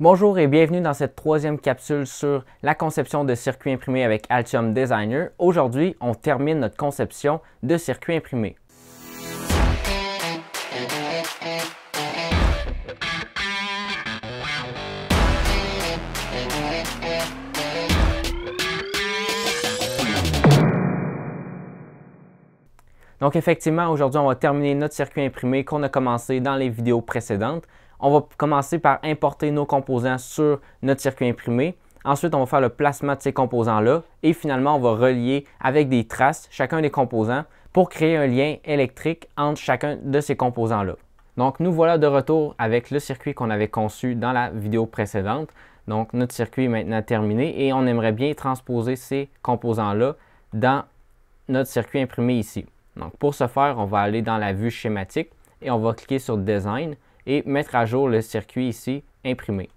Bonjour et bienvenue dans cette troisième capsule sur la conception de circuits imprimés avec Altium Designer. Aujourd'hui, on termine notre conception de circuits imprimés. Donc effectivement, aujourd'hui, on va terminer notre circuit imprimé qu'on a commencé dans les vidéos précédentes. On va commencer par importer nos composants sur notre circuit imprimé. Ensuite, on va faire le placement de ces composants-là et finalement, on va relier avec des traces chacun des composants pour créer un lien électrique entre chacun de ces composants-là. Donc, nous voilà de retour avec le circuit qu'on avait conçu dans la vidéo précédente. Donc, notre circuit est maintenant terminé et on aimerait bien transposer ces composants-là dans notre circuit imprimé ici. Donc, pour ce faire, on va aller dans la vue schématique et on va cliquer sur Design et mettre à jour le circuit ici, imprimé.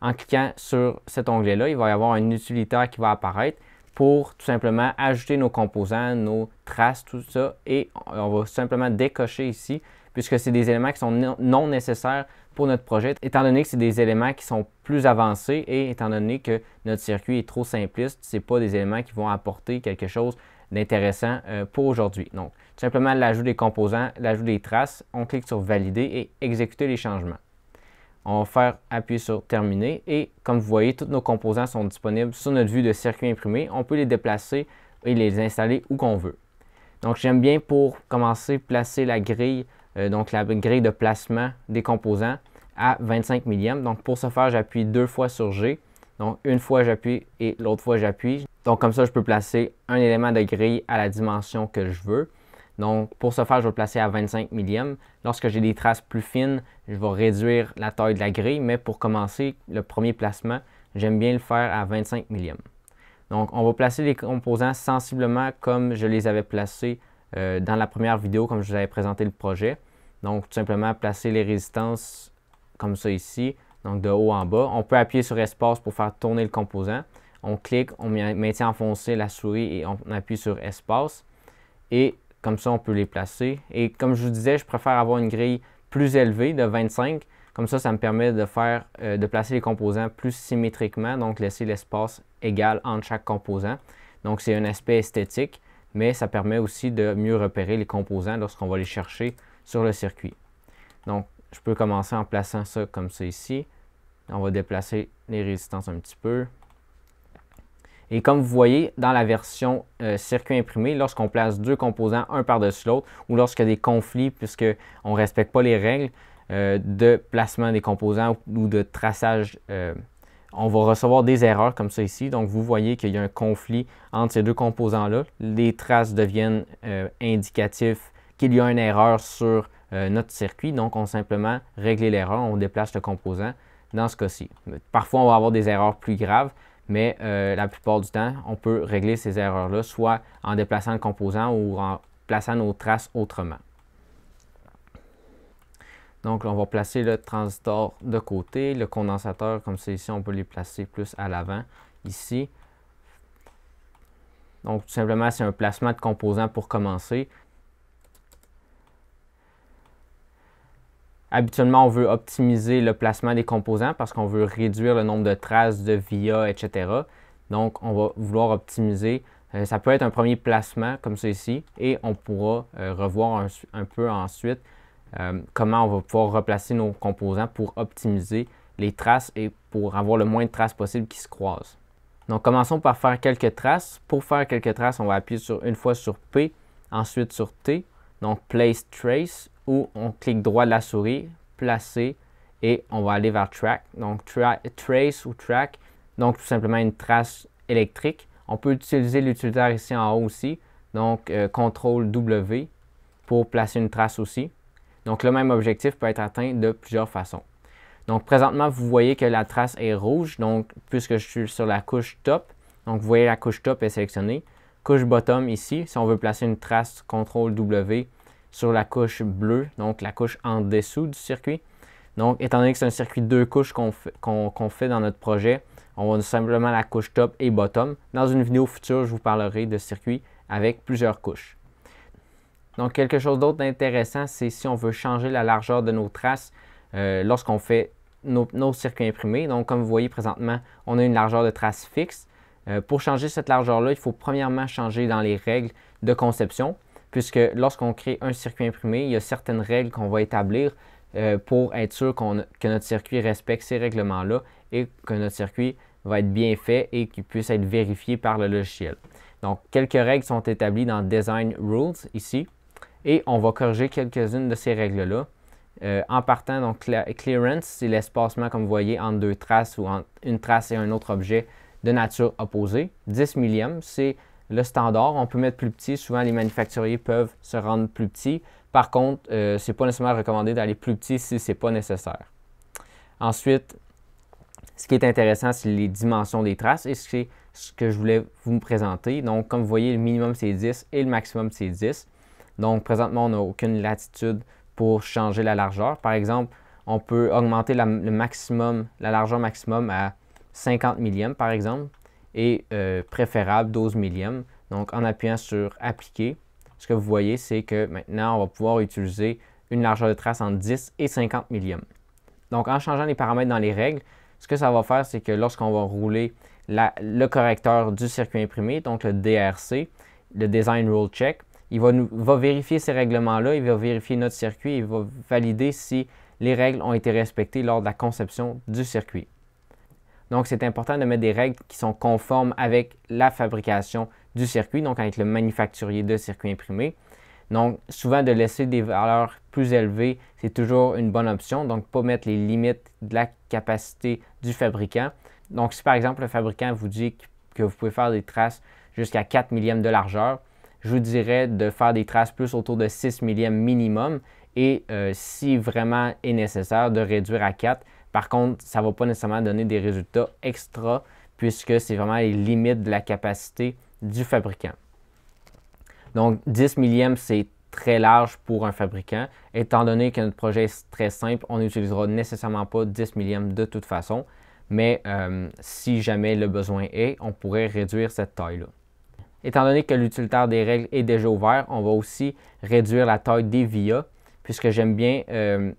En cliquant sur cet onglet-là, il va y avoir un utilitaire qui va apparaître pour tout simplement ajouter nos composants, nos traces, tout ça. Et on va simplement décocher ici, puisque c'est des éléments qui sont non nécessaires pour notre projet, étant donné que c'est des éléments qui sont plus avancés et étant donné que notre circuit est trop simpliste, ce pas des éléments qui vont apporter quelque chose d'intéressant euh, pour aujourd'hui. Donc, simplement l'ajout des composants, l'ajout des traces. On clique sur Valider et Exécuter les changements. On va faire appuyer sur Terminer et comme vous voyez, tous nos composants sont disponibles sur notre vue de circuit imprimé. On peut les déplacer et les installer où qu'on veut. Donc j'aime bien pour commencer placer la grille, euh, donc la grille de placement des composants à 25 millièmes. Donc pour ce faire, j'appuie deux fois sur G. Donc une fois j'appuie et l'autre fois j'appuie. Donc comme ça, je peux placer un élément de grille à la dimension que je veux. Donc, pour ce faire, je vais le placer à 25 millièmes. Lorsque j'ai des traces plus fines, je vais réduire la taille de la grille, mais pour commencer, le premier placement, j'aime bien le faire à 25 millièmes. Donc, on va placer les composants sensiblement comme je les avais placés euh, dans la première vidéo, comme je vous avais présenté le projet. Donc, tout simplement placer les résistances comme ça ici, donc de haut en bas. On peut appuyer sur espace pour faire tourner le composant. On clique, on maintient enfoncé la souris et on appuie sur espace. Et comme ça, on peut les placer. Et comme je vous disais, je préfère avoir une grille plus élevée de 25. Comme ça, ça me permet de, faire, euh, de placer les composants plus symétriquement, donc laisser l'espace égal entre chaque composant. Donc, c'est un aspect esthétique, mais ça permet aussi de mieux repérer les composants lorsqu'on va les chercher sur le circuit. Donc, je peux commencer en plaçant ça comme ça ici. On va déplacer les résistances un petit peu. Et comme vous voyez dans la version euh, circuit imprimé, lorsqu'on place deux composants un par-dessus l'autre ou lorsqu'il y a des conflits puisqu'on ne respecte pas les règles euh, de placement des composants ou de traçage, euh, on va recevoir des erreurs comme ça ici. Donc vous voyez qu'il y a un conflit entre ces deux composants-là. Les traces deviennent indicatifs qu'il y a une erreur sur notre circuit. Donc on simplement régler l'erreur, on déplace le composant dans ce cas-ci. Parfois on va avoir des erreurs plus graves mais euh, la plupart du temps, on peut régler ces erreurs-là, soit en déplaçant le composant ou en plaçant nos traces autrement. Donc, on va placer le transistor de côté, le condensateur, comme c'est ici, on peut les placer plus à l'avant, ici. Donc, tout simplement, c'est un placement de composants pour commencer. Habituellement, on veut optimiser le placement des composants parce qu'on veut réduire le nombre de traces de VIA, etc. Donc, on va vouloir optimiser. Euh, ça peut être un premier placement comme ceci et on pourra euh, revoir un, peu ensuite euh, comment on va pouvoir replacer nos composants pour optimiser les traces et pour avoir le moins de traces possible qui se croisent. Donc, commençons par faire quelques traces. Pour faire quelques traces, on va appuyer sur, une fois sur P, ensuite sur T, donc Place Trace, ou on clique droit de la souris, placer et on va aller vers track. Donc trace ou track, donc tout simplement une trace électrique. On peut utiliser l'utilitaire ici en haut aussi, donc euh, CTRL W pour placer une trace aussi. Donc le même objectif peut être atteint de plusieurs façons. Donc présentement, vous voyez que la trace est rouge, donc puisque je suis sur la couche top, donc vous voyez la couche top est sélectionnée. Couche bottom ici, si on veut placer une trace CTRL W sur la couche bleue, donc la couche en dessous du circuit. Donc, étant donné que c'est un circuit de deux couches qu'on fait, dans notre projet, on va simplement la couche top et bottom. Dans une vidéo future, je vous parlerai de circuits avec plusieurs couches. Donc, quelque chose d'autre d'intéressant, c'est si on veut changer la largeur de nos traces euh, lorsqu'on fait nos, circuits imprimés. Donc, comme vous voyez présentement, on a une largeur de trace fixe. Euh, pour changer cette largeur-là, il faut premièrement changer dans les règles de conception puisque lorsqu'on crée un circuit imprimé, il y a certaines règles qu'on va établir euh, pour être sûr que notre circuit respecte ces règlements-là et que notre circuit va être bien fait et qu'il puisse être vérifié par le logiciel. Donc, quelques règles sont établies dans Design Rules ici et on va corriger quelques-unes de ces règles-là. Euh, en partant, donc clearance, c'est l'espacement, comme vous voyez, entre deux traces ou entre une trace et un autre objet de nature opposée. 10 millièmes, c'est le standard. On peut mettre plus petit. Souvent, les manufacturiers peuvent se rendre plus petit. Par contre, euh, ce n'est pas nécessairement recommandé d'aller plus petit si ce n'est pas nécessaire. Ensuite, ce qui est intéressant, c'est les dimensions des traces et c'est ce que je voulais vous présenter. Donc, comme vous voyez, le minimum c'est 10 et le maximum c'est 10. Donc, présentement, on n'a aucune latitude pour changer la largeur. Par exemple, on peut augmenter le maximum, la largeur maximum à 50 millièmes, par exemple et euh, préférable 12 millième. Donc, en appuyant sur Appliquer, ce que vous voyez, c'est que maintenant, on va pouvoir utiliser une largeur de trace en 10 et 50 millièmes. Donc, en changeant les paramètres dans les règles, ce que ça va faire, c'est que lorsqu'on va rouler le correcteur du circuit imprimé, donc le DRC, le Design Rule Check, il va, nous, va vérifier ces règlements-là, il va vérifier notre circuit, il va valider si les règles ont été respectées lors de la conception du circuit. Donc, c'est important de mettre des règles qui sont conformes avec la fabrication du circuit, donc avec le manufacturier de circuits imprimés. Donc, souvent de laisser des valeurs plus élevées, c'est toujours une bonne option. Donc, pas mettre les limites de la capacité du fabricant. Donc, si par exemple le fabricant vous dit que vous pouvez faire des traces jusqu'à 4 millièmes de largeur, je vous dirais de faire des traces plus autour de 6 millièmes minimum et euh, si vraiment est nécessaire, de réduire à 4. Par contre, ça ne va pas nécessairement donner des résultats extra puisque c'est vraiment les limites de la capacité du fabricant. Donc 10 millièmes, c'est très large pour un fabricant. Étant donné que notre projet est très simple, on n'utilisera nécessairement pas 10 millièmes de toute façon, mais euh, si jamais le besoin est, on pourrait réduire cette taille-là. Étant donné que l'utilitaire des règles est déjà ouvert, on va aussi réduire la taille des vias puisque j'aime bien euh,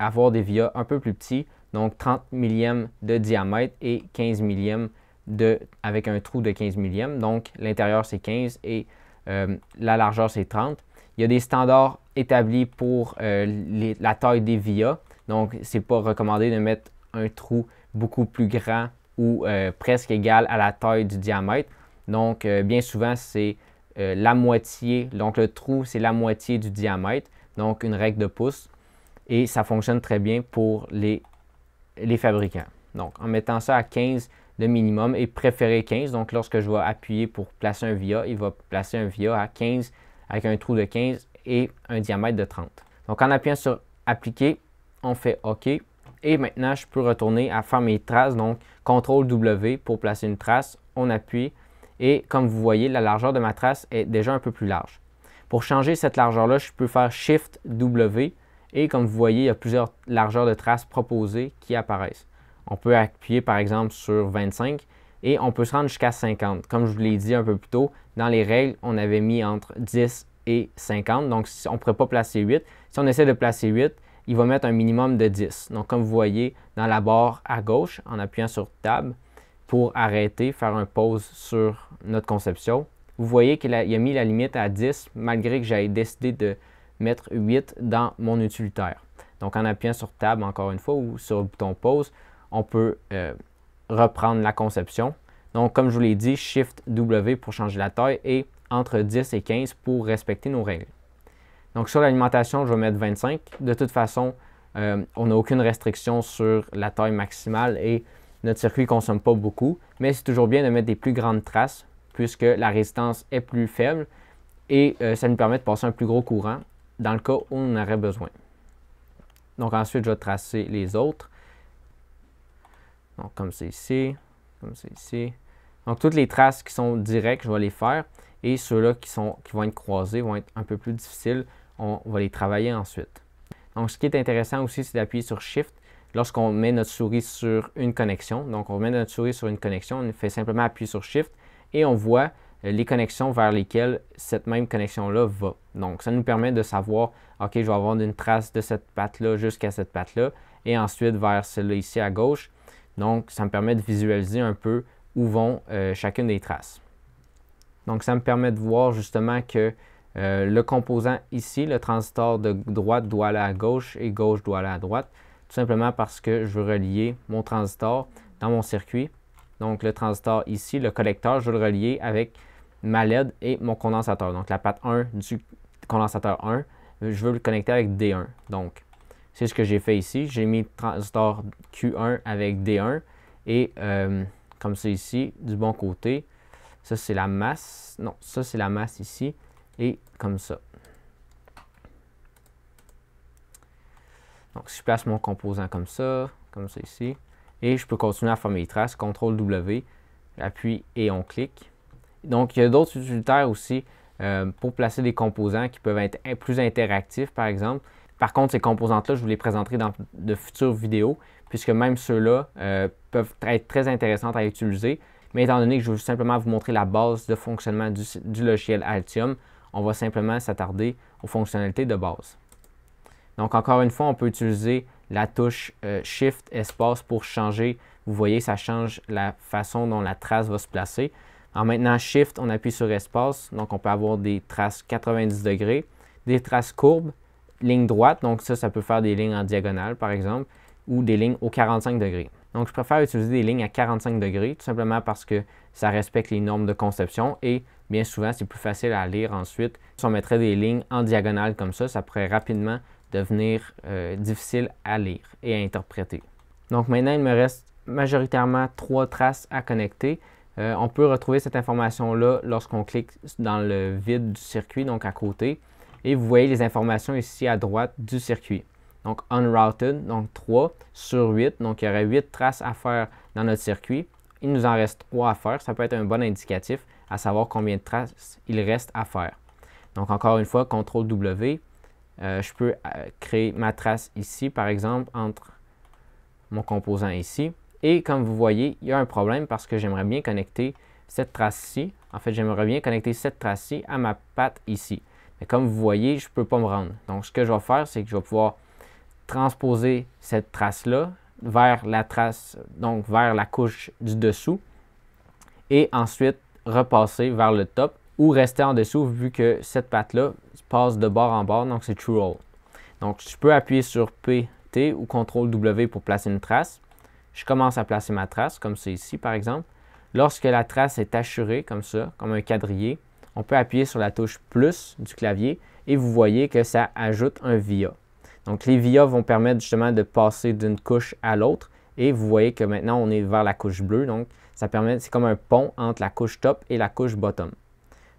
avoir des vias un peu plus petits, donc 30 millièmes de diamètre et 15 millièmes de, avec un trou de 15 millièmes. Donc l'intérieur c'est 15 et euh, la largeur c'est 30. Il y a des standards établis pour euh, la taille des vias, donc c'est pas recommandé de mettre un trou beaucoup plus grand ou presque égal à la taille du diamètre. Donc bien souvent c'est la moitié, donc le trou c'est la moitié du diamètre donc une règle de pouce. Et ça fonctionne très bien pour les, fabricants. Donc, en mettant ça à 15 de minimum et préférer 15, donc lorsque je vais appuyer pour placer un via, il va placer un via à 15 avec un trou de 15 et un diamètre de 30. Donc, en appuyant sur appliquer, on fait OK. Et maintenant, je peux retourner à faire mes traces. Donc, CTRL W pour placer une trace. On appuie. Et comme vous voyez, la largeur de ma trace est déjà un peu plus large. Pour changer cette largeur-là, je peux faire Shift W et comme vous voyez, il y a plusieurs largeurs de traces proposées qui apparaissent. On peut appuyer par exemple sur 25 et on peut se rendre jusqu'à 50. Comme je vous l'ai dit un peu plus tôt, dans les règles, on avait mis entre 10 et 50. Donc, on ne pourrait pas placer 8. Si on essaie de placer 8, il va mettre un minimum de 10. Donc, comme vous voyez, dans la barre à gauche, en appuyant sur Tab, pour arrêter, faire un pause sur notre conception, vous voyez qu'il a, mis la limite à 10 malgré que j'avais décidé de mettre 8 dans mon utilitaire. Donc en appuyant sur Tab encore une fois ou sur le bouton Pause, on peut euh, reprendre la conception. Donc comme je vous l'ai dit, Shift W pour changer la taille et entre 10 et 15 pour respecter nos règles. Donc sur l'alimentation, je vais mettre 25. De toute façon, euh, on n'a aucune restriction sur la taille maximale et notre circuit ne consomme pas beaucoup, mais c'est toujours bien de mettre des plus grandes traces puisque la résistance est plus faible et euh, ça nous permet de passer un plus gros courant dans le cas où on aurait besoin. Donc ensuite, je vais tracer les autres. Donc comme c'est ici, comme c'est ici. Donc toutes les traces qui sont directes, je vais les faire. Et ceux-là qui, qui vont être croisés vont être un peu plus difficiles. On va les travailler ensuite. Donc ce qui est intéressant aussi, c'est d'appuyer sur Shift lorsqu'on met notre souris sur une connexion. Donc on met notre souris sur une connexion, on fait simplement appuyer sur Shift et on voit euh, les connexions vers lesquelles cette même connexion-là va. Donc, ça nous permet de savoir, OK, je vais avoir une trace de cette patte-là jusqu'à cette patte-là, et ensuite vers celle-là ici à gauche. Donc, ça me permet de visualiser un peu où vont euh, chacune des traces. Donc, ça me permet de voir justement que euh, le composant ici, le transistor de droite doit aller à gauche et gauche doit aller à droite, tout simplement parce que je veux relier mon transistor dans mon circuit donc le transistor ici, le collecteur, je vais le relier avec ma LED et mon condensateur. Donc la patte 1 du condensateur 1, je veux le connecter avec D1. Donc c'est ce que j'ai fait ici. J'ai mis le transistor Q1 avec D1 et euh, comme ça ici, du bon côté, ça c'est la masse. Non, ça c'est la masse ici et comme ça. Donc si je place mon composant comme ça, comme ça ici, et je peux continuer à former les traces. CTRL W, j'appuie et on clique. Donc, il y a d'autres utilitaires aussi euh, pour placer des composants qui peuvent être plus interactifs, par exemple. Par contre, ces composantes-là, je vous les présenterai dans de futures vidéos, puisque même ceux-là euh, peuvent être très intéressants à utiliser. Mais étant donné que je veux simplement vous montrer la base de fonctionnement du logiciel Altium, on va simplement s'attarder aux fonctionnalités de base. Donc, encore une fois, on peut utiliser la touche euh, Shift espace pour changer. Vous voyez, ça change la façon dont la trace va se placer. En maintenant Shift, on appuie sur espace, donc on peut avoir des traces 90 degrés, des traces courbes, lignes droites, donc ça, ça peut faire des lignes en diagonale par exemple, ou des lignes au 45 degrés. Donc je préfère utiliser des lignes à 45 degrés, tout simplement parce que ça respecte les normes de conception et bien souvent, c'est plus facile à lire ensuite. Si on mettrait des lignes en diagonale comme ça, ça pourrait rapidement devenir euh, difficile à lire et à interpréter. Donc maintenant, il me reste majoritairement trois traces à connecter. Euh, on peut retrouver cette information-là lorsqu'on clique dans le vide du circuit, donc à côté. Et vous voyez les informations ici à droite du circuit. Donc unrouted, donc 3 sur 8. Donc il y aurait 8 traces à faire dans notre circuit. Il nous en reste 3 à faire. Ça peut être un bon indicatif à savoir combien de traces il reste à faire. Donc encore une fois, CTRL-W, euh, je peux euh, créer ma trace ici, par exemple, entre mon composant ici. Et comme vous voyez, il y a un problème parce que j'aimerais bien connecter cette trace-ci. En fait, j'aimerais bien connecter cette trace-ci à ma patte ici. Mais comme vous voyez, je ne peux pas me rendre. Donc, ce que je vais faire, c'est que je vais pouvoir transposer cette trace-là vers la trace, donc vers la couche du dessous. Et ensuite, repasser vers le top ou rester en dessous vu que cette patte-là passe de bord en bord, donc c'est True Donc, je peux appuyer sur PT ou CTRL W pour placer une trace. Je commence à placer ma trace, comme c'est ici par exemple. Lorsque la trace est assurée, comme ça, comme un quadrillé, on peut appuyer sur la touche plus du clavier et vous voyez que ça ajoute un via. Donc, les via vont permettre justement de passer d'une couche à l'autre et vous voyez que maintenant on est vers la couche bleue. Donc, ça permet, c'est comme un pont entre la couche top et la couche bottom.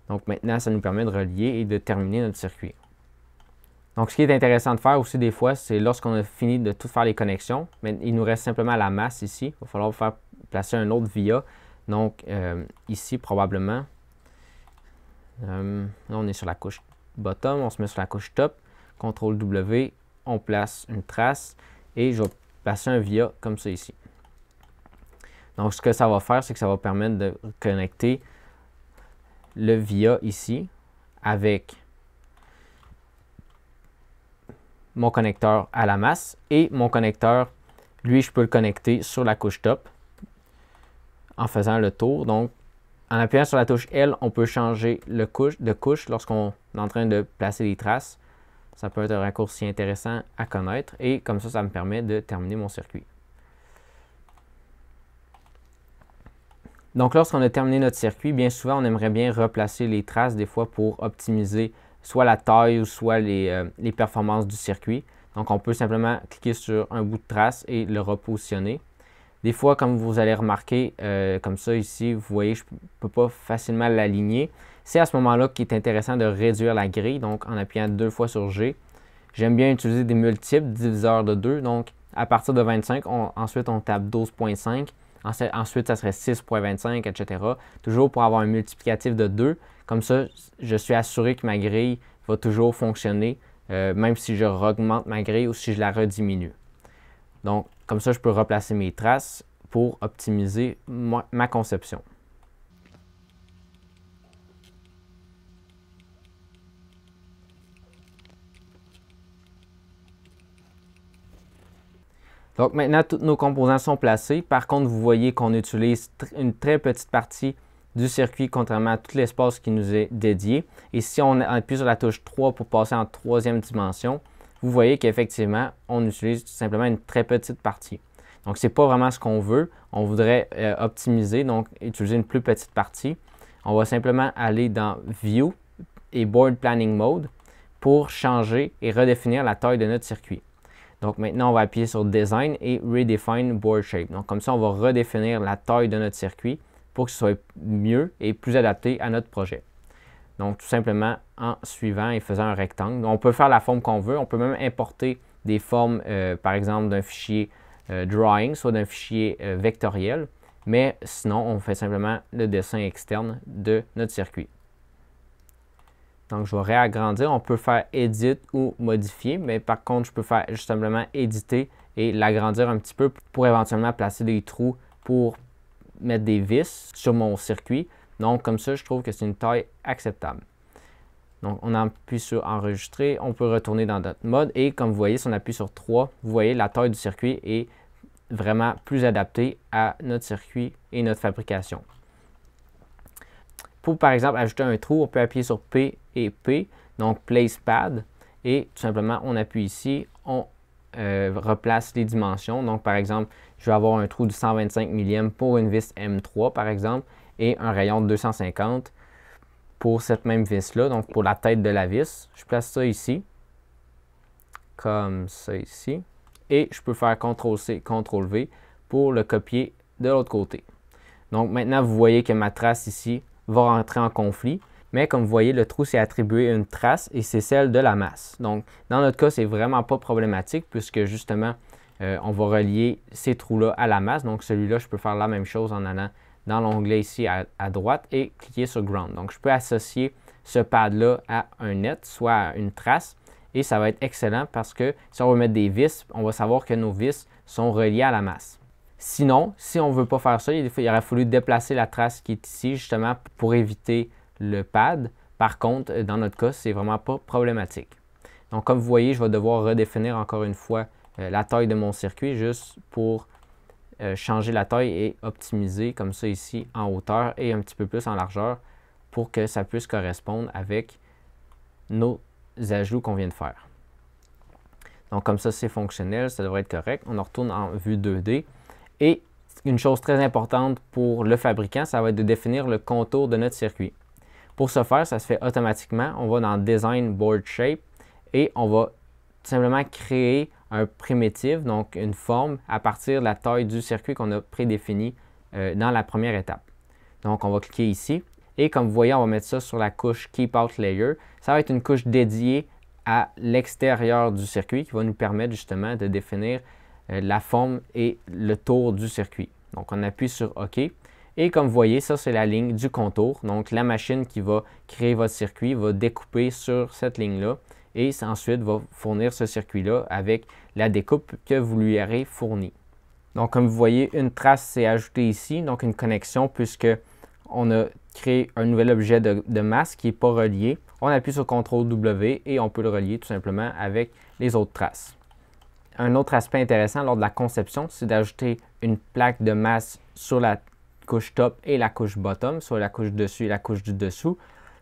Donc maintenant, ça nous permet de relier et de terminer notre circuit. Donc ce qui est intéressant de faire aussi des fois, c'est lorsqu'on a fini de tout faire les connexions, il nous reste simplement la masse ici. Il va falloir faire placer un autre via. Donc euh, ici, probablement, euh, là on est sur la couche bottom, on se met sur la couche top. CTRL W, on place une trace et je vais placer un via comme ça ici. Donc ce que ça va faire, c'est que ça va permettre de connecter le VIA ici avec mon connecteur à la masse et mon connecteur, lui, je peux le connecter sur la couche top en faisant le tour. Donc, en appuyant sur la touche L, on peut changer le couche, de couche lorsqu'on est en train de placer les traces. Ça peut être un raccourci intéressant à connaître et comme ça, ça me permet de terminer mon circuit. Donc, lorsqu'on a terminé notre circuit, bien souvent, on aimerait bien replacer les traces des fois pour optimiser soit la taille ou soit les, euh, performances du circuit. Donc, on peut simplement cliquer sur un bout de trace et le repositionner. Des fois, comme vous allez remarquer, euh, comme ça ici, vous voyez, je ne peux pas facilement l'aligner. C'est à ce moment-là qu'il est intéressant de réduire la grille, donc en appuyant deux fois sur G. J'aime bien utiliser des multiples, diviseurs de 2, donc à partir de 25, ensuite on tape 12.5 Ensuite, ça serait 6.25, etc. Toujours pour avoir un multiplicatif de 2. Comme ça, je suis assuré que ma grille va toujours fonctionner, euh, même si je augmente ma grille ou si je la rediminue. Donc, comme ça, je peux replacer mes traces pour optimiser ma conception. Donc maintenant, tous nos composants sont placés. Par contre, vous voyez qu'on utilise une très petite partie du circuit, contrairement à tout l'espace qui nous est dédié. Et si on appuie sur la touche 3 pour passer en troisième dimension, vous voyez qu'effectivement, on utilise tout simplement une très petite partie. Donc, ce n'est pas vraiment ce qu'on veut. On voudrait euh, optimiser, donc utiliser une plus petite partie. On va simplement aller dans View et Board Planning Mode pour changer et redéfinir la taille de notre circuit. Donc maintenant, on va appuyer sur Design et Redefine Board Shape. Donc comme ça, on va redéfinir la taille de notre circuit pour que ce soit mieux et plus adapté à notre projet. Donc tout simplement en suivant et faisant un rectangle. on peut faire la forme qu'on veut. On peut même importer des formes, euh, par exemple, d'un fichier euh, drawing, soit d'un fichier euh, vectoriel. Mais sinon, on fait simplement le dessin externe de notre circuit. Donc, je vais réagrandir. On peut faire Edit ou Modifier, mais par contre, je peux faire justement Éditer et l'agrandir un petit peu pour éventuellement placer des trous pour mettre des vis sur mon circuit. Donc, comme ça, je trouve que c'est une taille acceptable. Donc, on appuie sur Enregistrer, on peut retourner dans notre mode et comme vous voyez, si on appuie sur 3, vous voyez la taille du circuit est vraiment plus adaptée à notre circuit et notre fabrication. Pour par exemple ajouter un trou, on peut appuyer sur P donc P, donc Pad Et tout simplement, on appuie ici, on euh, replace les dimensions. Donc, par exemple, je vais avoir un trou de 125 millième pour une vis M3, par exemple, et un rayon de 250 pour cette même vis-là, donc pour la tête de la vis. Je place ça ici, comme ça ici, et je peux faire CTRL-C, CTRL-V pour le copier de l'autre côté. Donc maintenant, vous voyez que ma trace ici va rentrer en conflit. Mais comme vous voyez, le trou c'est attribué une trace et c'est celle de la masse. Donc, dans notre cas, c'est vraiment pas problématique puisque justement, euh, on va relier ces trous-là à la masse. Donc, celui-là, je peux faire la même chose en allant dans l'onglet ici à, droite et cliquer sur Ground. Donc, je peux associer ce pad-là à un net, soit à une trace. Et ça va être excellent parce que si on veut mettre des vis, on va savoir que nos vis sont reliées à la masse. Sinon, si on ne veut pas faire ça, il, il aurait fallu déplacer la trace qui est ici justement pour éviter le pad. Par contre, dans notre cas, c'est vraiment pas problématique. Donc, comme vous voyez, je vais devoir redéfinir encore une fois euh, la taille de mon circuit juste pour euh, changer la taille et optimiser comme ça ici en hauteur et un petit peu plus en largeur pour que ça puisse correspondre avec nos ajouts qu'on vient de faire. Donc comme ça, c'est fonctionnel, ça devrait être correct. On en retourne en vue 2D. Et une chose très importante pour le fabricant, ça va être de définir le contour de notre circuit. Pour ce faire, ça se fait automatiquement. On va dans Design Board Shape et on va tout simplement créer un primitive, donc une forme à partir de la taille du circuit qu'on a prédéfini euh, dans la première étape. Donc on va cliquer ici et comme vous voyez, on va mettre ça sur la couche Keep Out Layer. Ça va être une couche dédiée à l'extérieur du circuit qui va nous permettre justement de définir euh, la forme et le tour du circuit. Donc on appuie sur OK et comme vous voyez, ça c'est la ligne du contour. Donc la machine qui va créer votre circuit va découper sur cette ligne-là et ensuite va fournir ce circuit-là avec la découpe que vous lui aurez fournie. Donc comme vous voyez, une trace s'est ajoutée ici, donc une connexion puisque on a créé un nouvel objet de, de masse qui n'est pas relié. On appuie sur CTRL W et on peut le relier tout simplement avec les autres traces. Un autre aspect intéressant lors de la conception, c'est d'ajouter une plaque de masse sur la couche top et la couche bottom, soit la couche dessus et la couche du dessous,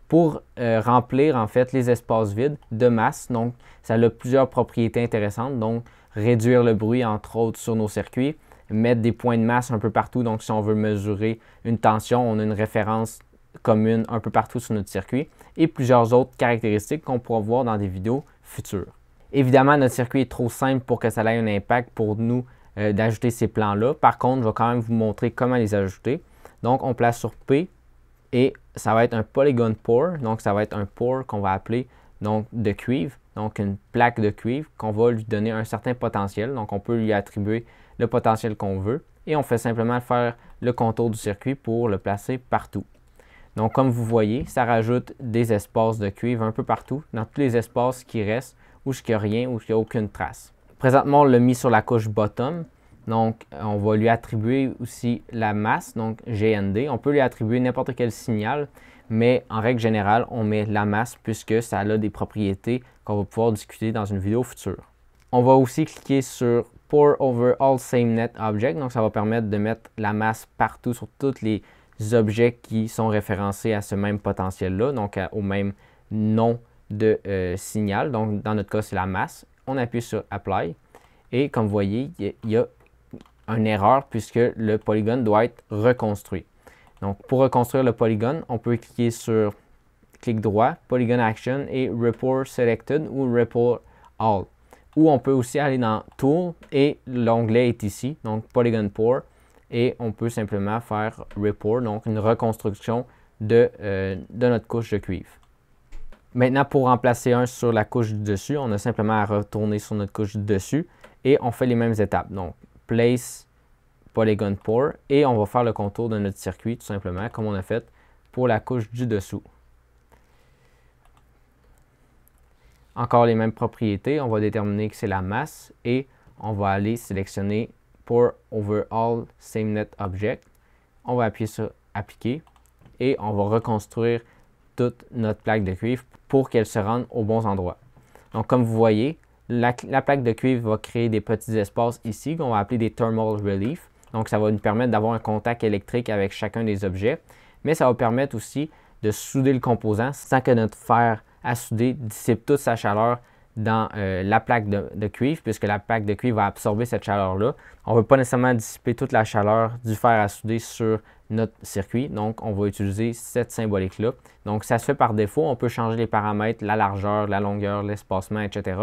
pour euh, remplir en fait les espaces vides de masse. Donc, ça a plusieurs propriétés intéressantes, donc réduire le bruit entre autres sur nos circuits, mettre des points de masse un peu partout. Donc, si on veut mesurer une tension, on a une référence commune un peu partout sur notre circuit et plusieurs autres caractéristiques qu'on pourra voir dans des vidéos futures. Évidemment, notre circuit est trop simple pour que ça ait un impact pour nous euh, d'ajouter ces plans-là. Par contre, je vais quand même vous montrer comment les ajouter. Donc, on place sur P et ça va être un polygon pour. Donc, ça va être un pour qu'on va appeler donc, de cuivre. Donc, une plaque de cuivre qu'on va lui donner un certain potentiel. Donc, on peut lui attribuer le potentiel qu'on veut. Et on fait simplement faire le contour du circuit pour le placer partout. Donc, comme vous voyez, ça rajoute des espaces de cuivre un peu partout, dans tous les espaces qui restent, où il n'y a rien, ou il n'y a aucune trace. Présentement, on l'a mis sur la couche bottom. Donc, on va lui attribuer aussi la masse, donc GND. On peut lui attribuer n'importe quel signal, mais en règle générale, on met la masse puisque ça a des propriétés qu'on va pouvoir discuter dans une vidéo future. On va aussi cliquer sur Pour over all same net object, donc ça va permettre de mettre la masse partout sur tous les objets qui sont référencés à ce même potentiel-là, donc au même nom de euh, signal. Donc, dans notre cas, c'est la masse on appuie sur Apply. Et comme vous voyez, il y a une erreur puisque le polygone doit être reconstruit. Donc, pour reconstruire le polygone, on peut cliquer sur clic droit, Polygon Action et Report Selected ou Report All. Ou on peut aussi aller dans Tool et l'onglet est ici, donc Polygon Pour, et on peut simplement faire Report, donc une reconstruction de, euh, de notre couche de cuivre. Maintenant, pour remplacer un sur la couche du dessus, on a simplement à retourner sur notre couche du dessus et on fait les mêmes étapes. Donc, place, polygon pour et on va faire le contour de notre circuit tout simplement comme on a fait pour la couche du dessous. Encore les mêmes propriétés, on va déterminer que c'est la masse et on va aller sélectionner pour overall same net object. On va appuyer sur appliquer et on va reconstruire toute notre plaque de cuivre pour qu'elle se rende aux bons endroits. Donc, comme vous voyez, la, plaque de cuivre va créer des petits espaces ici qu'on va appeler des thermal relief. Donc, ça va nous permettre d'avoir un contact électrique avec chacun des objets, mais ça va permettre aussi de souder le composant sans que notre fer à souder dissipe toute sa chaleur dans euh, la plaque de, de, cuivre, puisque la plaque de cuivre va absorber cette chaleur-là. On ne veut pas nécessairement dissiper toute la chaleur du fer à souder sur notre circuit. Donc, on va utiliser cette symbolique-là. Donc, ça se fait par défaut. On peut changer les paramètres, la largeur, la longueur, l'espacement, etc.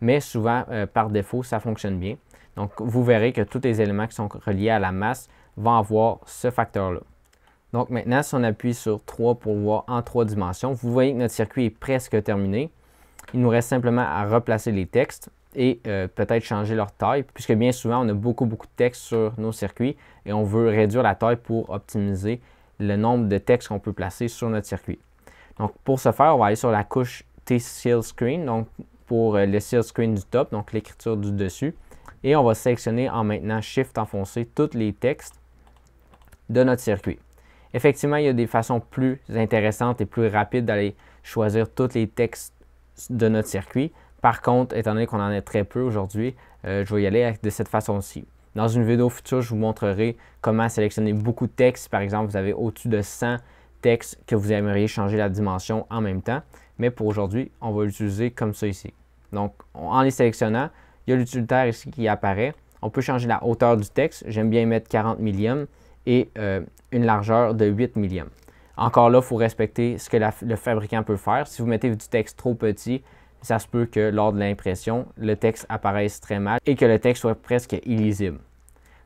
Mais souvent, euh, par défaut, ça fonctionne bien. Donc, vous verrez que tous les éléments qui sont reliés à la masse vont avoir ce facteur-là. Donc, maintenant, si on appuie sur 3 pour voir en trois dimensions, vous voyez que notre circuit est presque terminé. Il nous reste simplement à replacer les textes et euh, peut-être changer leur taille, puisque bien souvent, on a beaucoup, beaucoup de textes sur nos circuits et on veut réduire la taille pour optimiser le nombre de textes qu'on peut placer sur notre circuit. Donc, pour ce faire, on va aller sur la couche T-Seal Screen, donc pour euh, le Seal Screen du top, donc l'écriture du dessus, et on va sélectionner en maintenant Shift enfoncé tous les textes de notre circuit. Effectivement, il y a des façons plus intéressantes et plus rapides d'aller choisir tous les textes de notre circuit, par contre, étant donné qu'on en est très peu aujourd'hui, euh, je vais y aller de cette façon-ci. Dans une vidéo future, je vous montrerai comment sélectionner beaucoup de textes. Par exemple, vous avez au-dessus de 100 textes que vous aimeriez changer la dimension en même temps. Mais pour aujourd'hui, on va l'utiliser comme ça ici. Donc, en les sélectionnant, il y a l'utilitaire ici qui apparaît. On peut changer la hauteur du texte. J'aime bien mettre 40 millièmes et euh, une largeur de 8 millièmes. Encore là, il faut respecter ce que le fabricant peut faire. Si vous mettez du texte trop petit, ça se peut que lors de l'impression, le texte apparaisse très mal et que le texte soit presque illisible.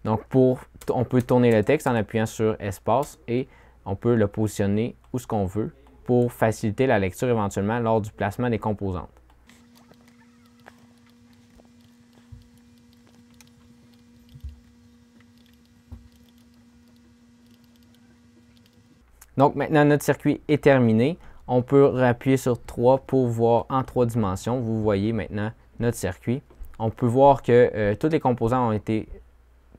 Donc, on peut tourner le texte en appuyant sur espace et on peut le positionner où ce qu'on veut pour faciliter la lecture éventuellement lors du placement des composantes. Donc maintenant, notre circuit est terminé on peut appuyer sur 3 pour voir en 3 dimensions. Vous voyez maintenant notre circuit. On peut voir que euh, tous les composants ont été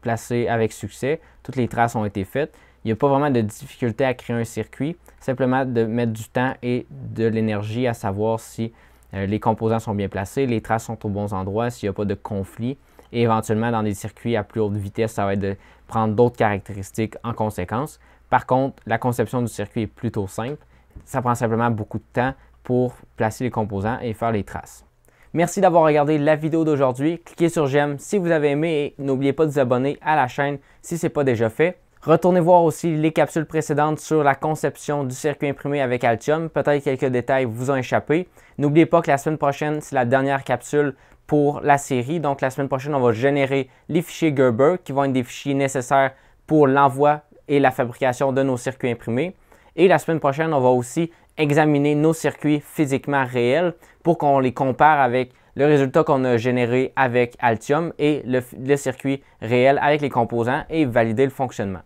placés avec succès. Toutes les traces ont été faites. Il n'y a pas vraiment de difficulté à créer un circuit. Simplement de mettre du temps et de l'énergie à savoir si euh, les composants sont bien placés, les traces sont aux bons endroits, s'il n'y a pas de conflit. Et éventuellement, dans des circuits à plus haute vitesse, ça va être de prendre d'autres caractéristiques en conséquence. Par contre, la conception du circuit est plutôt simple ça prend simplement beaucoup de temps pour placer les composants et faire les traces. Merci d'avoir regardé la vidéo d'aujourd'hui. Cliquez sur j'aime si vous avez aimé et n'oubliez pas de vous abonner à la chaîne si ce n'est pas déjà fait. Retournez voir aussi les capsules précédentes sur la conception du circuit imprimé avec Altium. Peut-être quelques détails vous ont échappé. N'oubliez pas que la semaine prochaine, c'est la dernière capsule pour la série. Donc la semaine prochaine, on va générer les fichiers Gerber qui vont être des fichiers nécessaires pour l'envoi et la fabrication de nos circuits imprimés. Et la semaine prochaine, on va aussi examiner nos circuits physiquement réels pour qu'on les compare avec le résultat qu'on a généré avec Altium et le, circuit réel avec les composants et valider le fonctionnement.